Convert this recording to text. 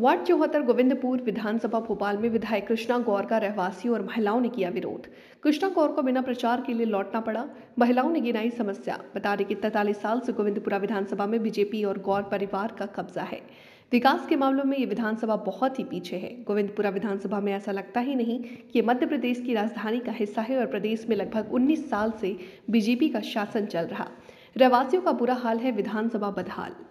ward चौहत्तर गोविंदपुर विधानसभा भोपाल में विधायक कृष्णा गौर का रहवासियों और महिलाओं ने किया विरोध कृष्णा गौर को बिना प्रचार के लिए लौटना पड़ा महिलाओं ने गिनाई समस्या बता दें कि तैतालीस साल से गोविंदपुरा विधानसभा में बीजेपी और गौर परिवार का कब्जा है विकास के मामलों में ये विधानसभा बहुत ही पीछे है गोविंदपुरा विधानसभा में ऐसा लगता ही नहीं कि मध्य प्रदेश की राजधानी का हिस्सा है और प्रदेश में लगभग उन्नीस साल से बीजेपी का शासन चल रहा रहवासियों का बुरा हाल है विधानसभा बदहाल